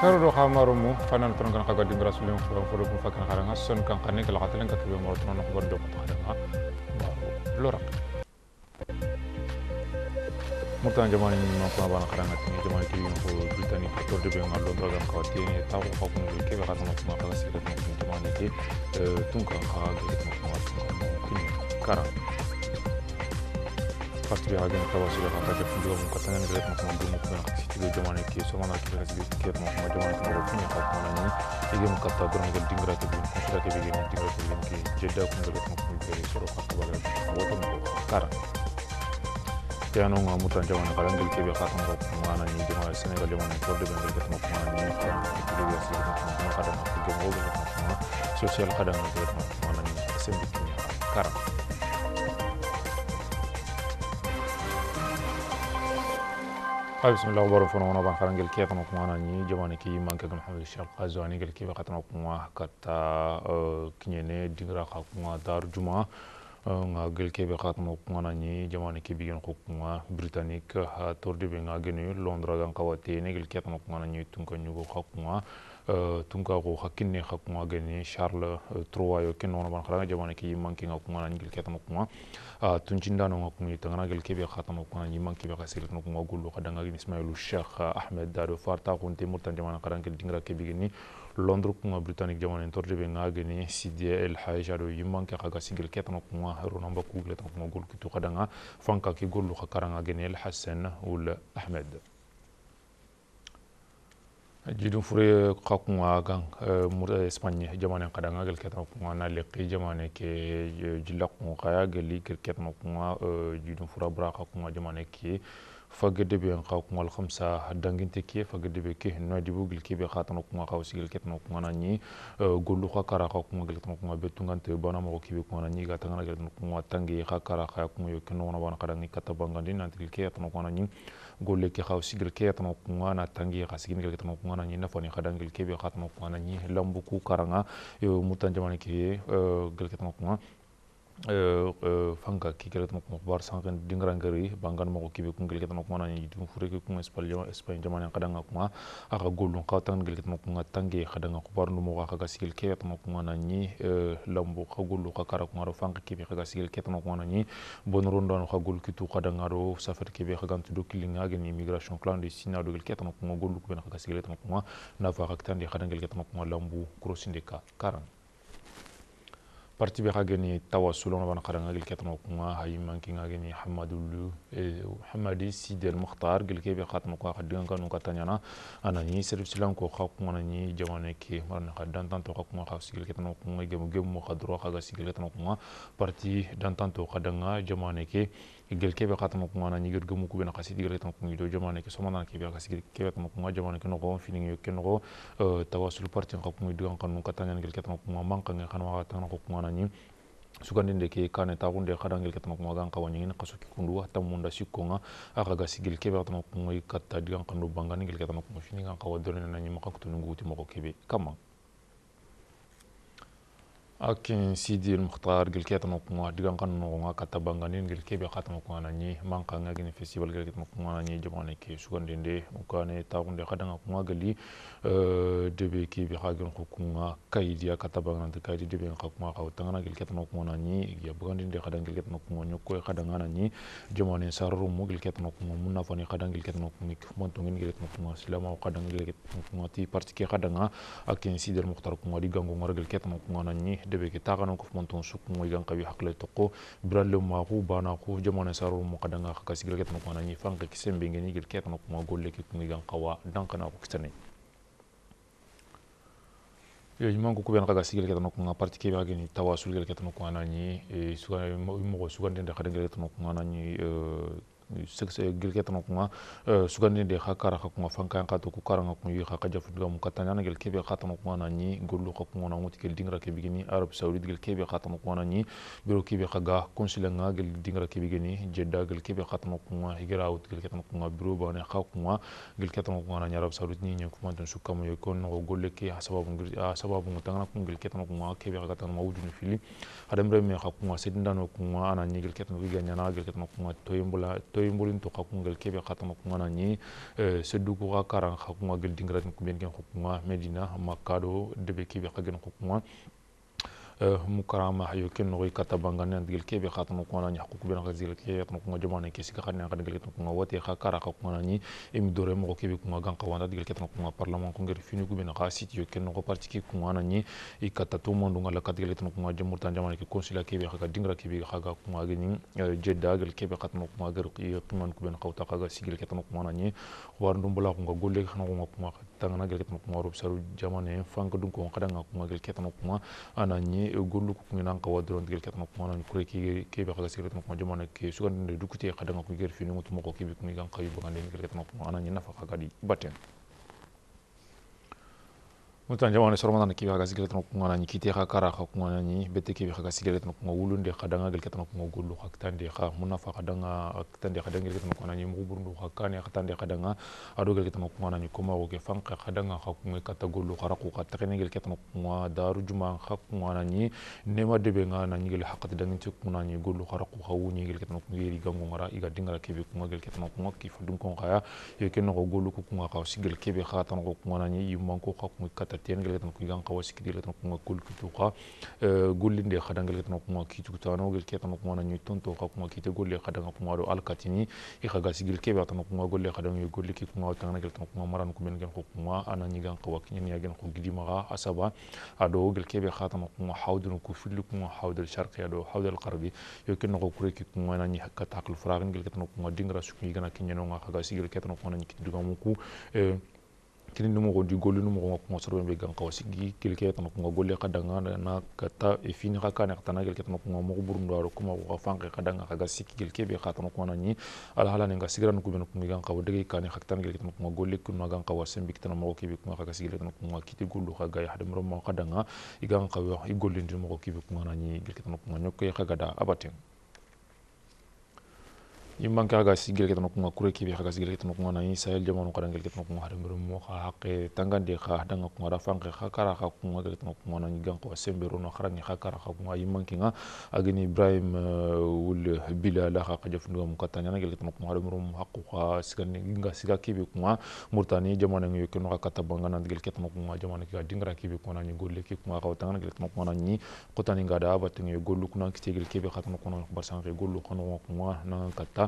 taruro khamarumu fanan tron kan kaga dimra sulim khaba fodo kun kan kharanga son kan kanne kala katelen ka kibe mor tron ko do ko khadanga baro lorak murtan jamani ni ma ko bana kharanga tin jamani ki ni ko britani ko to de be ngal do program ko ti ni ta ko ko ni ke ba ma ni tun kan ko ko ni kara Реагент қаласыда қатаке пунжылы мұқатанен келет мұқыманды мұқыман қаситігі жаманы ке соман аркеге сибес кет мұқыма жаманы кімге күне қатмананын еге мұқатта бірмеге динграты бүгін күншіраты бегені динграты беген ке жедда күнгелет мұқымы бері сұры қатты балет отын қара Tiano nga mutan jaman kalan gil kebe khatang ko mana ni jama sene gal jaman ko de bengal ket mok mana ni khatang ko de bias ket mok mana kadang ko gem go ket mok mana social kadang ket mok mana ni sembi ay bisimillah baro fono wono ban xaran gel keexano kuma nani jamane ki manke gan hamid shal qazo ani gel kiba qatano kuma kata e, kinyene digra qa kuma dar juma e, nga gel kebe qatano kuma nani jamane ki bigen qo kuma britannique ha tordi be nga genu londra gan qawate tunka ko hakkinne hakkunga gani charles trois yo ken nono ban xaranga jamana ke yimmankinga kunga na ñigil ketama kunga tuncindanonga khatam ko keɓe xatama manki yimmankeɓe xa no ko gollu ka danga ismailu cheikh ahmed dado farta xunte murtan jamana xarangel dingira keɓe geni ko kunga britannique jamana en torde nga gani sidie el haija ɗo yimmanke xaga sigil ketano kunga ronamba ko kunga ki to khadanga fanka ki gollu xa karanga gani el hassan ul ahmed jidun fure ka kunga gan eh, murta espagne jamane kada nga gel ketno kunga na leki jamane ke eh, jilla kunga kaya geli gel ketno kunga eh, jidun fura bra ka kunga jamane ke fagede be ka kunga alhamsa khamsa danginte ke fagede be ke no dibu gel ke be khatno kunga ka usigel ketno kunga na ni gollu ka kara ka kunga gel ketno kunga be tungan te bana mo ki be kunga na ni ga tangana gel kunga tangi ka kara ka kunga yo keno na bana kada ni katabanga nanti antil ke ketno kunga na ni golle ke xaw sigil ke yatano kungana tangi xa sigin gel ke tano kungana ñi nafani xadan gel ke be xa tano kungana ñi lambu ku karanga yo mutan jamani ke eh, gel ke tano kunga E, fanka ki kere tuma kuma bar sankan dingra ngari bangan mako kibe kun gele tuma kuma nani dum fure ki kuma espanyol espanyol jamana ya kadanga kuma aka golun ka tan gele tuma kuma tange kadanga ko bar numo ka gasil ke tuma kuma nani e, lambo ka golu ka kara kuma fanka kibe ka gasil ke tuma kuma nani bonron don ka gol kitu kadanga ro safar kibe ka gantu do kilinga gen immigration sina do kuma golu kuma na fa di kuma lambu crossing karang parti be xageni tawasulon wana xaranga gel ketano kunga hayman kinga geni hamadulu e, hamadi sidel Muhtar gel kebe khatno ko xadigan kanu na anani service silang ko xa kunga ni jamane ke marna xadan tanto xa kunga xa sigel ketano kunga gemu gemu xadro xaga sigel ketano kunga parti dan tanto xadanga jamane ke igel kebe khatan ko ngana ni gergemu ku bena khasi digel tan ko ngido jamane ke somana ke biya khasi kebe tan ko jamane ke no ko fini ngi ke no tawa tawasul parti ko ngido kan no katanya ngel ke tan ko ngamang kan kan wa tan ko ngana suka sugandinde ke kane mo xadangel ke tanakunga gan xawañangin xa soki kundu munda tamunda konga a xaga gel kebe xa tanakunga i katta digan xandu banganingel mo tanakunga fini gan xawa dorenanañimaxa kutununguuti mo kebe kamang akin sidi mukhtar gil ket no kunga digan kan no kata banganin gel kebe kata no kunga nanyi man gin festival gel ket no kunga jaman jamane ke sugan dende ukane taun de kadanga kunga gali debe ke bi hagen kai dia kata bangan de kai debe ka kunga ka gil gel ket no kunga nanyi ya bugan dende kadang gel ket no kada ngana kadanga jaman jamane sarru mu gel ket no munna fani kadang gel ket no kunga mon tongin silama kadang gel ket no kunga ti kada kadanga akin sidi mukhtar kunga digan ngor gel ket no kunga de be ke taxanan ko fumanton sukkumo i gan xawi hakila toqo birale maxu bana xu jamana saroro mo xadanga xa kasigila ketana kuma nañi fanke kisen bengeni gir ketana kuma golle ke kungi gan xawa dankana ko kitane yo ñiman ko kuɓen xaga sigel ketano kunga parti keɓe xageni tawa sulgel ketano kunga nañi suga moxo sugandende xadengel ketano kunga nañi gilketana kunga sugandinde xa kara xa kunga fankan xa to ku karanga kun yi xa xa jafundigamu katanana gel kebe xatana kunga na ñi gollu xa kunga na ŋuti gel dingira kebe geni arabe saoudite gel kebe xatana kunga na ñi biro kebe xa ga consulenga gel dingira kebe geni jedda gel kebe xatana kunga higira wut gel ketana kunga biro bane xa kunga gel ketana kunga na ñi arabe saoudite ñi ñen kumantan sukkamu yo kon noxo golle ke a sababu ngu tangana kun gel ketana kunga kebe xa katana ma wujunu fili hadamreme xa kunga sedindano kunga ana ñi gel ketana ku gañana gel ketana kunga toyembula to imburin to kakungel kebe khatama kungana ni e, sedugu ga karang khakunga gel dingra tin kumen gen khakunga medina makado debe kebe khagen khakunga mukaraama yo ken noxoy katabanga ne andigel kebe xa tano kungana ñax kukubena xa zigel ke tano kunga jomane ke sika xa ne xa digel ke tano kunga wote xa kara xa kungana ñi emi dore moxo kebe kunga gan xa wanda digel ke tano kunga parlement kongeri fini kubena xa siti yo ken noxo parti ke kungana ñi i kata to mondunga la ka digel ke tano kunga jamurtan jamane ke consila kebe xa ka dingra kebe xa ga kunga ge ñi jedda gel kebe xa tano kunga ger qiman kubena xa wuta xa ga sigel ke tano kungana ñi war ndumbala kunga golle xana kunga kunga tangana gel ke tano kunga rob saru jamane fanka dun ko xadanga kunga gel ke tano kunga ana ñi ni gollu ku kungi nan kawa doron tigel katana kuma nan kure ki ke ba kaza sigret kuma jama ke sugan da dukute kadanga ku ger fini mutumo ko ki bi kungi kan kayu bagan den ger katana kuma anan yana fa kagadi baten mutan jamane soromana kibi haga sigire tan ko ngana ni kiti ha kara ha ko ngana ni bete kiwi haga sigire tan ko wulun de kadanga gel ketan ko gollu ha tan de ha munafa kadanga tan de danga gel ketan ko ngana ni mu burundu ha kan ya tan de kadanga uh, adu gel ketan ko ngana ni kuma o ge ka kadanga uh, ha ko ngai kata gollu qara raku ka tan gel ketan ko ngwa daru juma ha ko ngana ni nema de be ngana ni gel haqat dangi ti ko ngana ni gollu qara raku ha wuni gel ketan ko ngeri gango ngara iga dingara kibi ko ngel ketan ko ngwa kifa dum ko ngaya yo ken ko gollu ko ngwa ka sigel kibi ha tan ko ngana ni yumman ko ha ko kata قلت نقول كيغان قواسي كدي قلت نقول كل كتوقا أه، قول لي ده خدان لتن كون كي تقطانو قلت كي تن كون نيوتن توقا كون كي تقول لي خدان كون رو الكاتيني يخا قلت كي باتن كون قول لي خدان يقول لي كي كون تان لتن كون نقول كون كون كون انا نيجان قوا نيجان نيغان كون قدي مغا اسبا ادو قلت كي بخاتن حاود نقول في اللي كون حاود الشرقي ادو حاود الغربي يمكن نقول كوري كي كون انا ني كتاكل فراغن قلت نقول تن كون دينغرا سكي غنا كي نينو خا سجل كي تن كون ني كي دوغا موكو أه، kini ni mogo di golu ni mogo kuma soro be gan kaw sigi kelke tan kuma golle ka danga na kata e fini ka kana tan kelke tan kuma mogo burum do aro kuma ko fan ka danga ka gasiki kelke be ka tan kuma ni ala hala ni gasigra nu kubin kuma gan kaw de ka ni haktan kelke tan kuma golle kuma gan kaw sem bik tan mogo kebe kuma ka gasigi tan kuma kiti golu ka ga hadam ro mo ka danga igan kaw i golle ndi mogo kebe kuma na ni kelke tan kuma nyokke ka gada abaten yimman kaga sigil ke tanu kunga kure kibi haga sigil ke tanu kunga na insayel jama no kadang ke tanu kunga harim berum mo ka hakke tangan de ka danga kunga rafang ke hakara ka kunga ke tanu kunga eh, na ngang ko semberu no kharang ke ka kunga kinga ki nga agni ibrahim wul bila la ka jaf ndo mo katanya na ke tanu kunga harim mo hakku ka sigan nginga siga kibi kunga murtani jama na ngi yoke no ka bangga na ke tanu kunga jama na ke dingra kibi kunga na golle ki kunga ka tangan ke tanu kunga na ni kotani ngada ba tingi gollu kunga kiti ke kibi ka kunga kata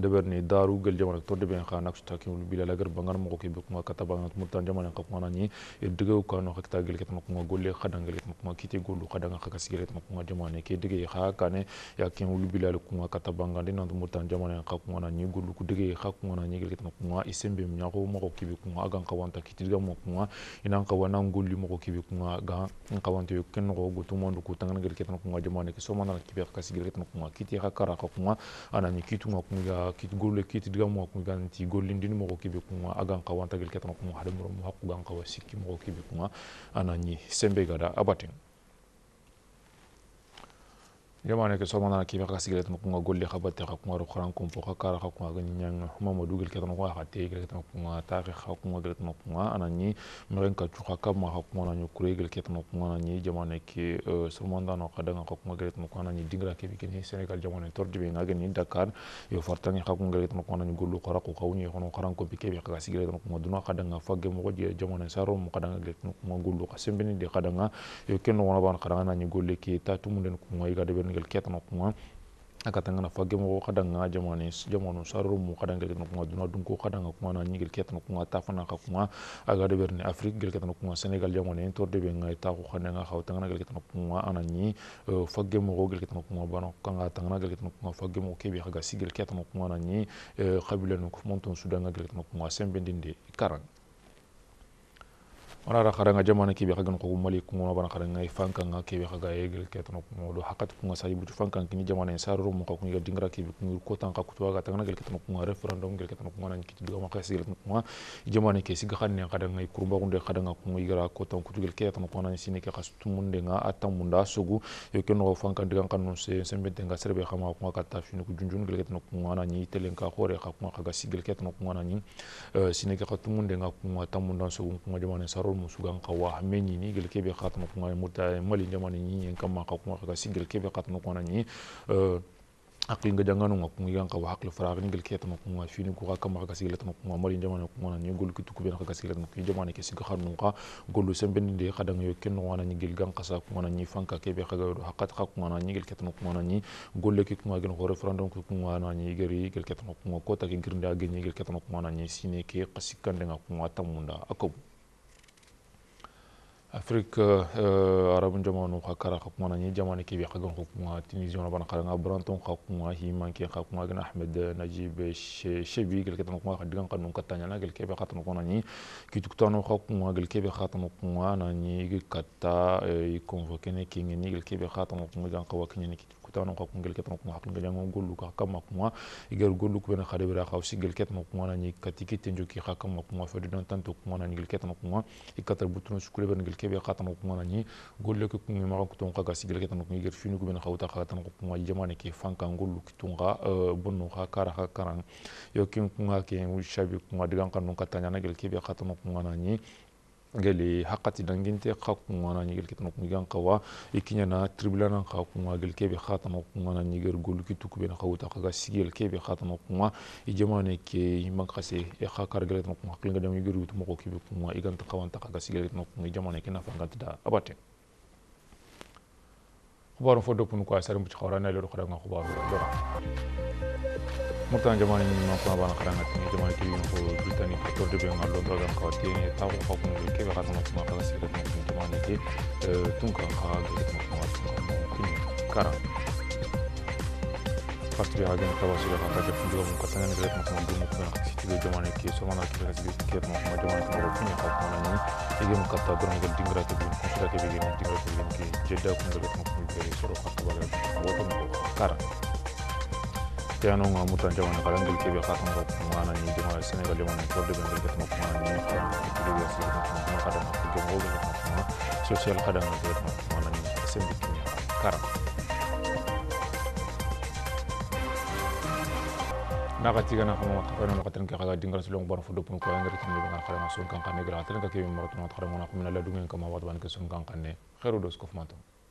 debeni daru gel jamana to de ben khana kusta ki ul bila lagar bangan mo ki bukma kata bangan murtan jamana ka kuna ni iddige ko no hakta gel ketma ko golle khadang gel ketma kiti gollu khadang ka kasi gel ketma ko jamana ke dige kha kane ya ki ul bila ko kata bangan dinan murtan jamana ka kuna ni gollu ku dige kha kuna ni gel ketma ko isembe mi nyako mo ki bi ko agan ka wanta kiti ga mo ko inan ka wana golli mo ki bi ko ga ka wanta yo ken go gutu mo ko tangan gel ketma ko jamana ke so manan ki bi ka kasi gel kiti kha kara ka kuna anani kitu ko ga kitgorle kitidiga mo kungan ti golindini mwa kibi kunwa agan kawanta gel ketana kunwa hade mo hakku gan kawa sikki mwa kibi kunwa anani sembe gada abatin yamane ke soma nana kibe kasi gele tan kunga golle khabate kha kunga rokharan kumpo kha kara kha kunga nyang huma modu gel ketan kwa kha te gel ketan kunga ta kha kha kunga gel tan kunga anani mren ka chuka ka ma kha kunga na nyukure gel ketan kunga na ni jamane ke e, surmanda no kadang kha kunga gel tan kunga na dingra ke bikini senegal jamane tordi be ngage ni dakar yo fartangi kha kunga gel tan kunga na ni gollu khara ko khawni khono kharan kumpi ke kasi gel tan kunga duna kadang fa ge mo je saro mo kadang gel tan kunga gollu e ka sembeni de kadang yo ken wona ban kadang na ni golle ke ta tumunden kunga iga de gel ketano kuma tanga na fage mo kadanga jamani jamanu saru mo kadanga gel kuma nah, duna dun ko kadanga kuma na nyigel ketano kuma ta fana ka kuma aga de berne afrique gel ketano kuma senegal jamani tor de benga ta ko kadanga hautanga gel ketano kuma anani eh, fage mo gel ketano kuma bana kanga tanga gel ketano kuma fage mo kebe haga sigel ketano kuma anani nyi no ko monton sudanga gel ketano kuma sembendinde karang ona ra khara nga jamana ki be khagan ko mali ko ngona bana khara ngai fanka nga ki be khaga yegel ke tan ko hakat ko nga sayi butu fanka ki ni jamana saru mo ko ngi dingra ki be ko ko tan ka kutuwa ga tan ngel ke tan ko nga referendum gel ke tan ko ngana ki do ma khasi gel ko nga jamana ke si gakhan ne khada ngai kurumba ko de khada nga ko ngi gara ko tan kutu gel ke tan ko ngana sini ke khas munde nga atam munda sugu yo ke no fanka diga kan no se sembe de nga serbe khama ko ka ta fini ko junjun gel ke tan ko ngana ni telen ka khore kha ko nga khaga sigel ke tan ko ngana ni ke munde nga ko atam munda sugu ko jamana saru mu sugan ka wa me ɲini gel kebe khatma kunga muta mali jamani ɲi kamma ka kunga ka singel kebe khatma kunga ɲi akli nga jangano nga kungi ganka wa akli farag ni gel ketama kunga fini ku ka ma ka sigilat ma kunga mali jamana kunga ni gol kitu ku ben ka sigilat ma kunga jamana ke siga khanu ka gol sem ben de khadang yo ken wana ni gel ganka sa kunga ni fanka kebe khaga do hakat kha kunga ni gel ketama kunga ni gol ke kunga gen ho referendum ku kunga na ni geri gel ketama kunga kota ke ngirnda gini ni gel ketama kunga ni sine ke qasikan tamunda akobu afrique uh, arabun jamanu ka kara ka kuma nanye jamani ke bi ka gan hukuma tunisia na bana kara nga branton ka kuma himan ke ka kuma gan ahmed najib shebi gel ke tan kuma ka digan kanun ka tanya na gel ke be ka tan kuma nanye ki tuktano ka kuma gel ke be ka tan kuma nanye ge kata i convoquer ne ke ngi gel ke be ka tan kuma gan ka wakinya ne ki kutano ka kungel ketano kunga hakil nganyang ngolu ka kama kunga igel golu kubena khadebira ka usigel ketano kunga na nyik katiki tenjo ki ka kama kunga fadi don tanto kunga na ngel ketano kunga ikatar butun sukule ben ngel kebe katano kunga na nyi golle ke kungi ma kuton ka ga sigel ketano kunga igel finu kubena khauta ka katano kunga jamane ke fanka ngolu kitunga bonno ka kara ka yo yokin kunga ke shabi kunga digan kanun katanya na gel kebe katano kunga na nyi geli hakati danginte ka kungana nyigel kitano kungan kawa ikinya na tribulana ka kunga gel kebe khatano kungana nyigel golu kitu kube na kawuta kaga sigel kebe khatano kunga ijemane ke iman kase e kha kargel kitano kunga klinga dam nyigel utu moko kibe kunga igan ta kawanta kaga sigel kitano kunga ijemane ke na fanganta da abate khubaru fodo punu ko asarim ci khawra na lelo nga khubaru dora m u t a n jamani ma kuma bana karanga tinge jamani tv no ko britani ko torde be ngal londra dan ko tiene ta ko ko no ke be k a m a kuma l a sire n tin jamani ke tun ka ha do ko kuma kuma tin kara fakti ha gen ta w a t i r a ka ta fun do ko tan ne ko kuma do ko na siti e jamani ke so mana ke b i k i no kuma jamani ko tin ka ko no e g a mo ka ta do ko dingra ke be ko ta ke be d i n g a ke n e ke jedda ko ko ko be so ro ka ta bala ko to kara tiyanunga mutan jamana kalan gil kebe ka tanga kuma na ni jama senegal jamana ko de bendel gatma kuma na ni kalan gil kebe ka tanga kada na ko jomo ga kuma social kada na ko kuma na ni sembi kinya karam nakatiga na kama kafano na katan kaka dingar sulong bar fudo pun kaya ngari kini bangar kala masung kang kane gra katan kaki mi maratun kala mona kumina ladungan kama wat ban kesung kang kane khairu dos kofmato